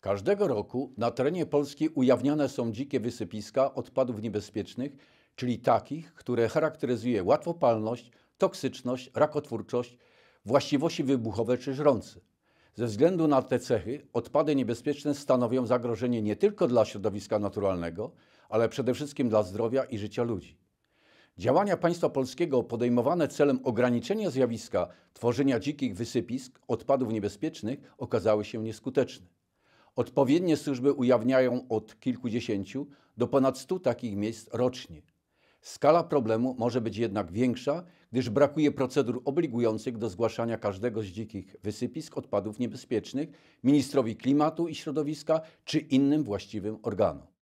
Każdego roku na terenie Polski ujawniane są dzikie wysypiska odpadów niebezpiecznych, czyli takich, które charakteryzuje łatwopalność, toksyczność, rakotwórczość, właściwości wybuchowe czy żrące. Ze względu na te cechy odpady niebezpieczne stanowią zagrożenie nie tylko dla środowiska naturalnego, ale przede wszystkim dla zdrowia i życia ludzi. Działania państwa polskiego podejmowane celem ograniczenia zjawiska tworzenia dzikich wysypisk odpadów niebezpiecznych okazały się nieskuteczne. Odpowiednie służby ujawniają od kilkudziesięciu do ponad stu takich miejsc rocznie. Skala problemu może być jednak większa, gdyż brakuje procedur obligujących do zgłaszania każdego z dzikich wysypisk odpadów niebezpiecznych ministrowi klimatu i środowiska czy innym właściwym organom.